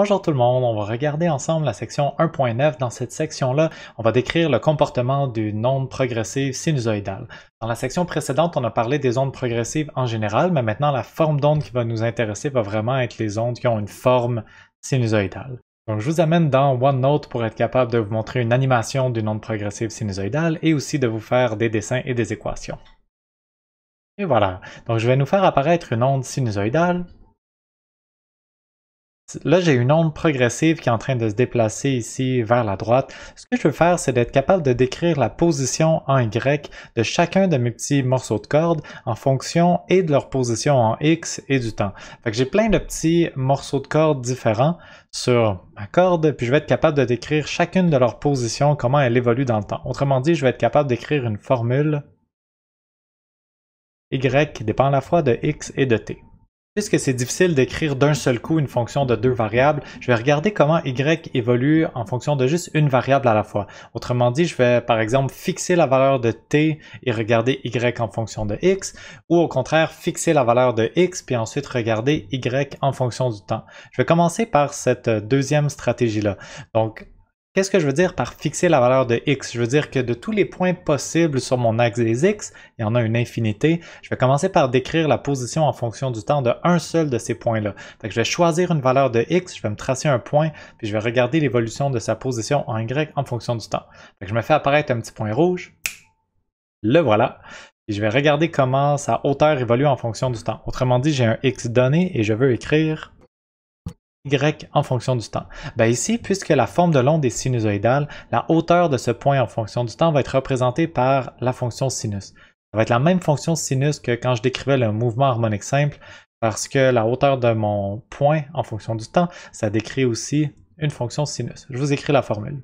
Bonjour tout le monde, on va regarder ensemble la section 1.9. Dans cette section-là, on va décrire le comportement d'une onde progressive sinusoïdale. Dans la section précédente, on a parlé des ondes progressives en général, mais maintenant la forme d'onde qui va nous intéresser va vraiment être les ondes qui ont une forme sinusoïdale. Donc je vous amène dans OneNote pour être capable de vous montrer une animation d'une onde progressive sinusoïdale et aussi de vous faire des dessins et des équations. Et voilà, donc je vais nous faire apparaître une onde sinusoïdale Là, j'ai une onde progressive qui est en train de se déplacer ici vers la droite. Ce que je veux faire, c'est d'être capable de décrire la position en Y de chacun de mes petits morceaux de corde en fonction et de leur position en X et du temps. Fait que j'ai plein de petits morceaux de corde différents sur ma corde, puis je vais être capable de décrire chacune de leurs positions, comment elle évolue dans le temps. Autrement dit, je vais être capable d'écrire une formule Y dépend à la fois de X et de T. Puisque c'est difficile d'écrire d'un seul coup une fonction de deux variables, je vais regarder comment y évolue en fonction de juste une variable à la fois. Autrement dit, je vais par exemple fixer la valeur de t et regarder y en fonction de x, ou au contraire fixer la valeur de x puis ensuite regarder y en fonction du temps. Je vais commencer par cette deuxième stratégie-là. Donc Qu'est-ce que je veux dire par fixer la valeur de x? Je veux dire que de tous les points possibles sur mon axe des x, il y en a une infinité, je vais commencer par décrire la position en fonction du temps de un seul de ces points-là. Je vais choisir une valeur de x, je vais me tracer un point, puis je vais regarder l'évolution de sa position en y en fonction du temps. je me fais apparaître un petit point rouge, le voilà, et je vais regarder comment sa hauteur évolue en fonction du temps. Autrement dit, j'ai un x donné et je veux écrire y en fonction du temps. Ben ici, puisque la forme de l'onde est sinusoïdale, la hauteur de ce point en fonction du temps va être représentée par la fonction sinus. Ça va être la même fonction sinus que quand je décrivais le mouvement harmonique simple, parce que la hauteur de mon point en fonction du temps, ça décrit aussi une fonction sinus. Je vous écris la formule.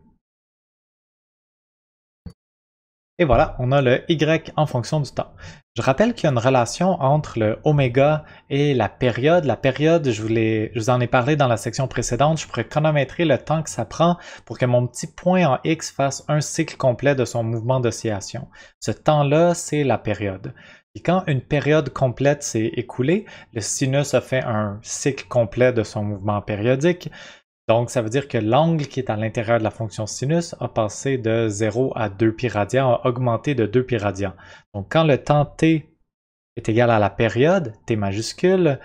Et voilà, on a le Y en fonction du temps. Je rappelle qu'il y a une relation entre le oméga et la période. La période, je vous, je vous en ai parlé dans la section précédente, je pourrais chronométrer le temps que ça prend pour que mon petit point en X fasse un cycle complet de son mouvement d'oscillation. Ce temps-là, c'est la période. Et quand une période complète s'est écoulée, le sinus a fait un cycle complet de son mouvement périodique. Donc, ça veut dire que l'angle qui est à l'intérieur de la fonction sinus a passé de 0 à 2 pi radians, a augmenté de 2 pi radians. Donc, quand le temps t est égal à la période, t majuscule,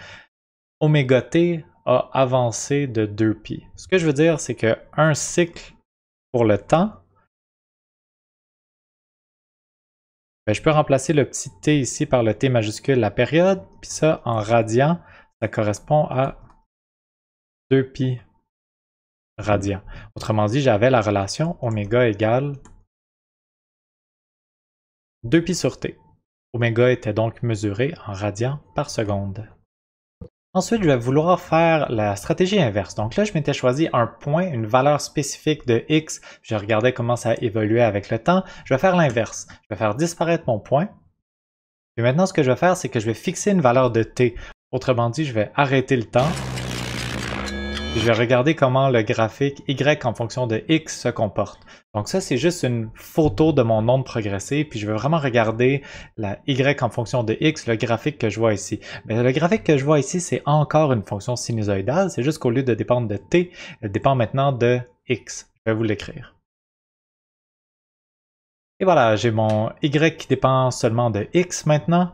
oméga t a avancé de 2 pi. Ce que je veux dire, c'est qu'un cycle pour le temps, ben, je peux remplacer le petit t ici par le t majuscule, la période, puis ça, en radian, ça correspond à 2 pi radian. Autrement dit, j'avais la relation oméga égale 2π sur t. Oméga était donc mesuré en radians par seconde. Ensuite, je vais vouloir faire la stratégie inverse. Donc là, je m'étais choisi un point, une valeur spécifique de x. Je regardais comment ça évoluait avec le temps. Je vais faire l'inverse. Je vais faire disparaître mon point. Et maintenant, ce que je vais faire, c'est que je vais fixer une valeur de t. Autrement dit, je vais arrêter le temps je vais regarder comment le graphique Y en fonction de X se comporte. Donc ça, c'est juste une photo de mon onde progressée, puis je vais vraiment regarder la Y en fonction de X, le graphique que je vois ici. Mais le graphique que je vois ici, c'est encore une fonction sinusoïdale, c'est juste qu'au lieu de dépendre de T, elle dépend maintenant de X. Je vais vous l'écrire. Et voilà, j'ai mon Y qui dépend seulement de X maintenant,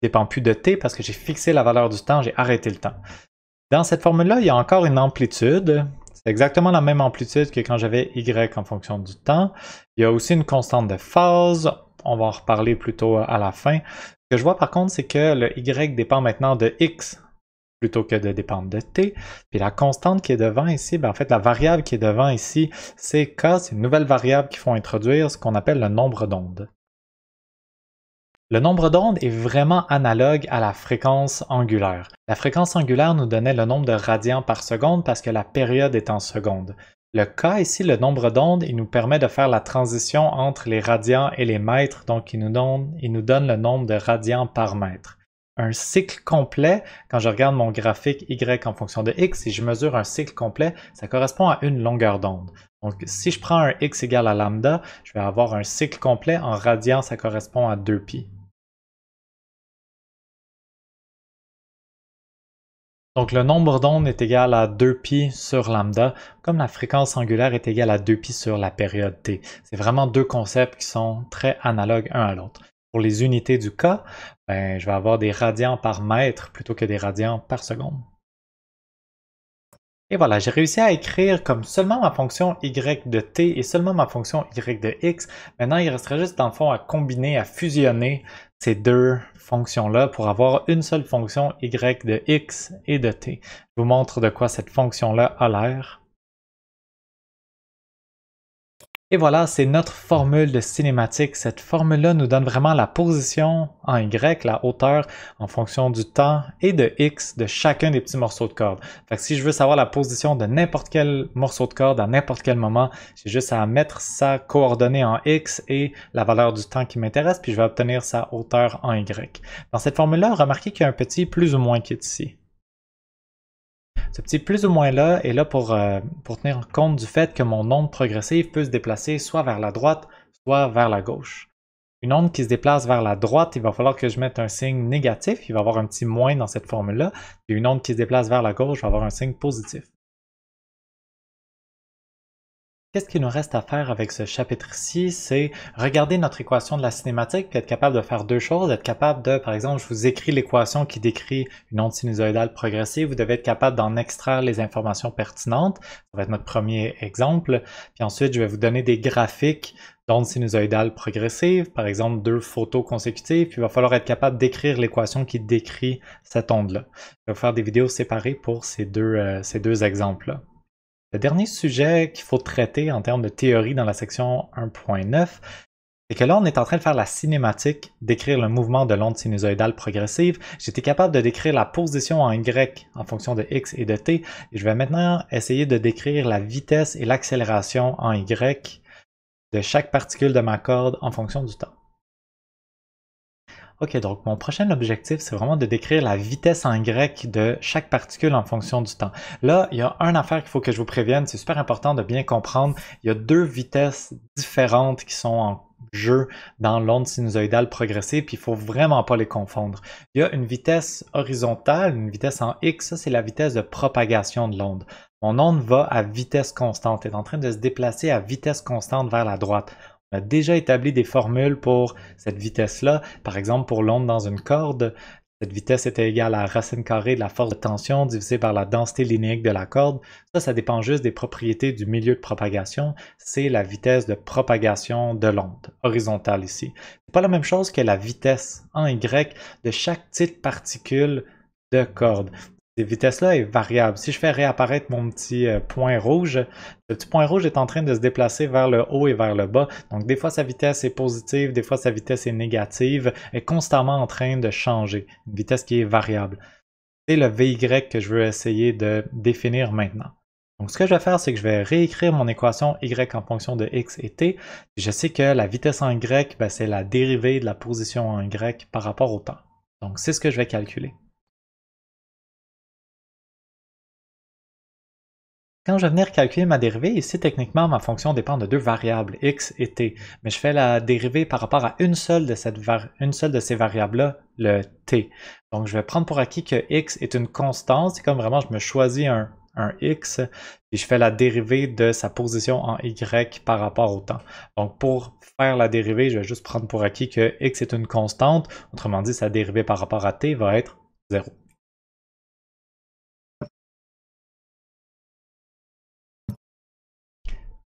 il dépend plus de T parce que j'ai fixé la valeur du temps, j'ai arrêté le temps. Dans cette formule-là, il y a encore une amplitude. C'est exactement la même amplitude que quand j'avais y en fonction du temps. Il y a aussi une constante de phase. On va en reparler tôt à la fin. Ce que je vois par contre, c'est que le y dépend maintenant de x plutôt que de dépendre de t. Puis la constante qui est devant ici, ben, en fait, la variable qui est devant ici, c'est k, c'est une nouvelle variable qu'il faut introduire, ce qu'on appelle le nombre d'ondes. Le nombre d'ondes est vraiment analogue à la fréquence angulaire. La fréquence angulaire nous donnait le nombre de radians par seconde parce que la période est en seconde. Le cas ici, le nombre d'ondes, il nous permet de faire la transition entre les radians et les mètres, donc il nous donne, nous donne le nombre de radians par mètre. Un cycle complet, quand je regarde mon graphique Y en fonction de X, si je mesure un cycle complet, ça correspond à une longueur d'onde. Donc, si je prends un x égal à lambda, je vais avoir un cycle complet. En radians, ça correspond à 2pi. Donc le nombre d'ondes est égal à 2π sur lambda, comme la fréquence angulaire est égale à 2π sur la période t. C'est vraiment deux concepts qui sont très analogues un à l'autre. Pour les unités du cas, ben, je vais avoir des radians par mètre plutôt que des radians par seconde. Et voilà, j'ai réussi à écrire comme seulement ma fonction y de t et seulement ma fonction y de x. Maintenant, il resterait juste dans le fond à combiner, à fusionner ces deux fonctions-là pour avoir une seule fonction y de x et de t. Je vous montre de quoi cette fonction-là a l'air. Et voilà, c'est notre formule de cinématique. Cette formule-là nous donne vraiment la position en Y, la hauteur, en fonction du temps et de X de chacun des petits morceaux de corde. Fait que si je veux savoir la position de n'importe quel morceau de corde à n'importe quel moment, j'ai juste à mettre sa coordonnée en X et la valeur du temps qui m'intéresse, puis je vais obtenir sa hauteur en Y. Dans cette formule-là, remarquez qu'il y a un petit plus ou moins qui est ici. Ce petit plus ou moins là est là pour, euh, pour tenir compte du fait que mon onde progressive peut se déplacer soit vers la droite, soit vers la gauche. Une onde qui se déplace vers la droite, il va falloir que je mette un signe négatif, il va avoir un petit moins dans cette formule-là, et une onde qui se déplace vers la gauche va avoir un signe positif. Qu'est-ce qu'il nous reste à faire avec ce chapitre-ci? C'est regarder notre équation de la cinématique puis être capable de faire deux choses. Être capable de, par exemple, je vous écris l'équation qui décrit une onde sinusoïdale progressive. Vous devez être capable d'en extraire les informations pertinentes. Ça va être notre premier exemple. Puis ensuite, je vais vous donner des graphiques d'ondes sinusoïdales progressives, par exemple deux photos consécutives, puis il va falloir être capable d'écrire l'équation qui décrit cette onde-là. Je vais faire des vidéos séparées pour ces deux, euh, ces deux exemples-là. Le dernier sujet qu'il faut traiter en termes de théorie dans la section 1.9, c'est que là, on est en train de faire la cinématique, d'écrire le mouvement de l'onde sinusoïdale progressive. J'étais capable de décrire la position en Y en fonction de X et de T. Et je vais maintenant essayer de décrire la vitesse et l'accélération en Y de chaque particule de ma corde en fonction du temps. OK, donc mon prochain objectif, c'est vraiment de décrire la vitesse en grec de chaque particule en fonction du temps. Là, il y a une affaire qu'il faut que je vous prévienne, c'est super important de bien comprendre. Il y a deux vitesses différentes qui sont en jeu dans l'onde sinusoïdale progressive, puis il faut vraiment pas les confondre. Il y a une vitesse horizontale, une vitesse en X, ça c'est la vitesse de propagation de l'onde. Mon onde va à vitesse constante, est en train de se déplacer à vitesse constante vers la droite. On a déjà établi des formules pour cette vitesse-là. Par exemple, pour l'onde dans une corde, cette vitesse était égale à racine carrée de la force de tension divisée par la densité linéique de la corde. Ça, ça dépend juste des propriétés du milieu de propagation. C'est la vitesse de propagation de l'onde, horizontale ici. C'est pas la même chose que la vitesse en Y de chaque petite particule de corde cette vitesse-là est variable. Si je fais réapparaître mon petit euh, point rouge, le petit point rouge est en train de se déplacer vers le haut et vers le bas. Donc des fois sa vitesse est positive, des fois sa vitesse est négative, est constamment en train de changer. Une vitesse qui est variable. C'est le VY que je veux essayer de définir maintenant. Donc ce que je vais faire, c'est que je vais réécrire mon équation y en fonction de x et t. Je sais que la vitesse en y, ben, c'est la dérivée de la position en y par rapport au temps. Donc c'est ce que je vais calculer. Quand je vais venir calculer ma dérivée, ici techniquement ma fonction dépend de deux variables, x et t, mais je fais la dérivée par rapport à une seule de, ces variables-là, le t. Donc je vais prendre pour acquis que x est une constante, c'est comme vraiment je me choisis un, un x, et je fais la dérivée de sa position en y par rapport au temps. Donc pour faire la dérivée, je vais juste prendre pour acquis que x est une constante, autrement dit sa dérivée par rapport à t va être 0.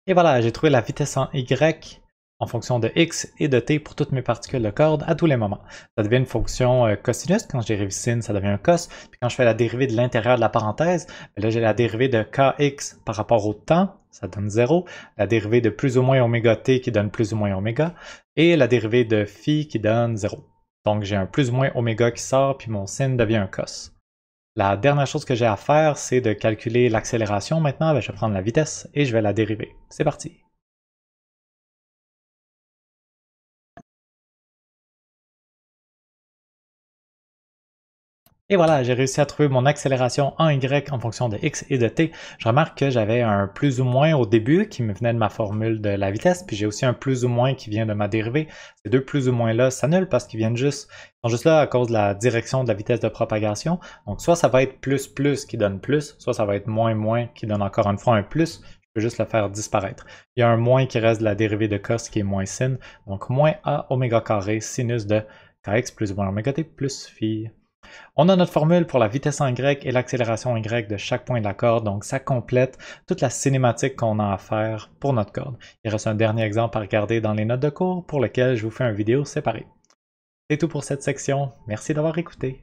Et voilà, j'ai trouvé la vitesse en Y en fonction de X et de T pour toutes mes particules de corde à tous les moments. Ça devient une fonction euh, cosinus. Quand j'ai sin ça devient un cos. Puis quand je fais la dérivée de l'intérieur de la parenthèse, ben là j'ai la dérivée de Kx par rapport au temps, ça donne 0. La dérivée de plus ou moins oméga T qui donne plus ou moins oméga. Et la dérivée de phi qui donne 0. Donc j'ai un plus ou moins oméga qui sort, puis mon sin devient un cos. La dernière chose que j'ai à faire, c'est de calculer l'accélération maintenant. Ben, je vais prendre la vitesse et je vais la dériver. C'est parti. Et voilà, j'ai réussi à trouver mon accélération en Y en fonction de X et de T. Je remarque que j'avais un plus ou moins au début qui me venait de ma formule de la vitesse, puis j'ai aussi un plus ou moins qui vient de ma dérivée. Ces deux plus ou moins là s'annulent parce qu'ils viennent juste, sont juste là à cause de la direction de la vitesse de propagation. Donc soit ça va être plus plus qui donne plus, soit ça va être moins moins qui donne encore une fois un plus. Je peux juste le faire disparaître. Il y a un moins qui reste de la dérivée de cos qui est moins sin. Donc moins a oméga carré sinus de kx plus ou moins oméga t plus phi. On a notre formule pour la vitesse en Y et l'accélération en Y de chaque point de la corde, donc ça complète toute la cinématique qu'on a à faire pour notre corde. Il reste un dernier exemple à regarder dans les notes de cours pour lequel je vous fais une vidéo séparée. C'est tout pour cette section, merci d'avoir écouté.